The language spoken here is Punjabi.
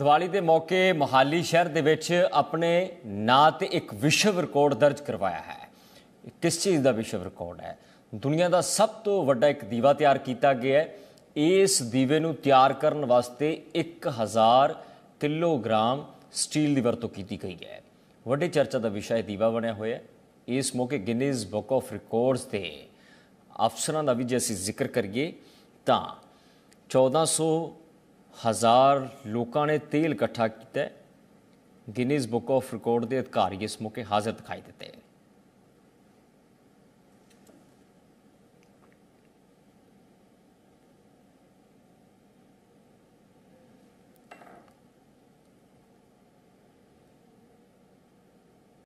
ਦੀਵਾਲੀ ਦੇ ਮੌਕੇ ਮੋਹਾਲੀ ਸ਼ਹਿਰ ਦੇ ਵਿੱਚ ਆਪਣੇ ਨਾਂ ਤੇ ਇੱਕ ਵਿਸ਼ਵ ਰਿਕਾਰਡ ਦਰਜ ਕਰਵਾਇਆ ਹੈ ਕਿਸ ਚੀਜ਼ ਦਾ ਵਿਸ਼ਵ ਰਿਕਾਰਡ ਹੈ ਦੁਨੀਆ ਦਾ ਸਭ ਤੋਂ ਵੱਡਾ ਇੱਕ ਦੀਵਾ ਤਿਆਰ ਕੀਤਾ ਗਿਆ ਹੈ ਇਸ ਦੀਵੇ ਨੂੰ ਤਿਆਰ ਕਰਨ ਵਾਸਤੇ 1000 ਕਿਲੋਗ੍ਰਾਮ ਸਟੀਲ ਦੀ ਵਰਤੋਂ ਕੀਤੀ ਗਈ ਹੈ ਵੱਡੇ ਚਰਚਾ ਦਾ ਵਿਸ਼ਾ ਇਹ ਦੀਵਾ ਬਣਿਆ ਹੋਇਆ ਹੈ ਇਸ ਮੌਕੇ ਗਿਨੀਜ਼ ਬੁੱਕ ਆਫ ਰਿਕਾਰਡਸ ਤੇ ਅਫਸਰਾਂ ਦਾ ਵੀ ਜੇ ਅਸੀਂ ਜ਼ਿਕਰ ਕਰੀਏ ਤਾਂ 1400 ਹਜ਼ਾਰ ਲੋਕਾਂ ਨੇ ਤੇਲ ਇਕੱਠਾ ਕੀਤਾ ਗਿਨੀਜ਼ ਬੁੱਕ ਆਫ ਰਿਕਾਰਡ ਦੇ ਅਧਿਕਾਰੀ ਇਸ ਮੌਕੇ ਹਾਜ਼ਰ ਦਿਖਾਈ ਦਿੱਤੇ